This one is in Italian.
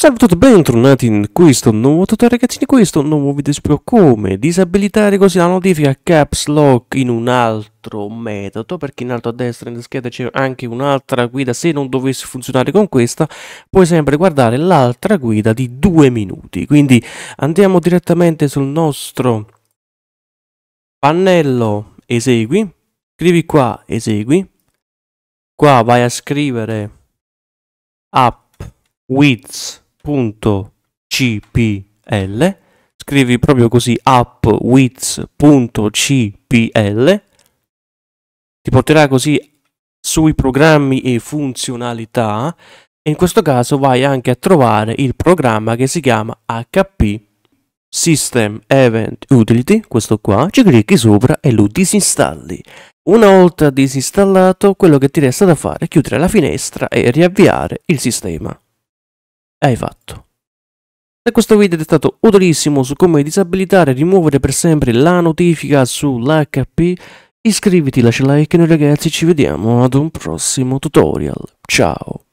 Salve a tutti, bentornati in questo nuovo tutorial ragazzini, questo nuovo video spiego come disabilitare così la notifica caps lock in un altro metodo perché in alto a destra nella scheda c'è anche un'altra guida se non dovesse funzionare con questa puoi sempre guardare l'altra guida di due minuti quindi andiamo direttamente sul nostro pannello esegui scrivi qua esegui qua vai a scrivere app width app.cpl scrivi proprio così appwits.cpl ti porterà così sui programmi e funzionalità e in questo caso vai anche a trovare il programma che si chiama HP System Event Utility, questo qua, ci clicchi sopra e lo disinstalli. Una volta disinstallato, quello che ti resta da fare è chiudere la finestra e riavviare il sistema hai fatto. Se questo video ti è stato utilissimo su come disabilitare e rimuovere per sempre la notifica sull'HP. Iscriviti, lascia like e noi ragazzi ci vediamo ad un prossimo tutorial. Ciao!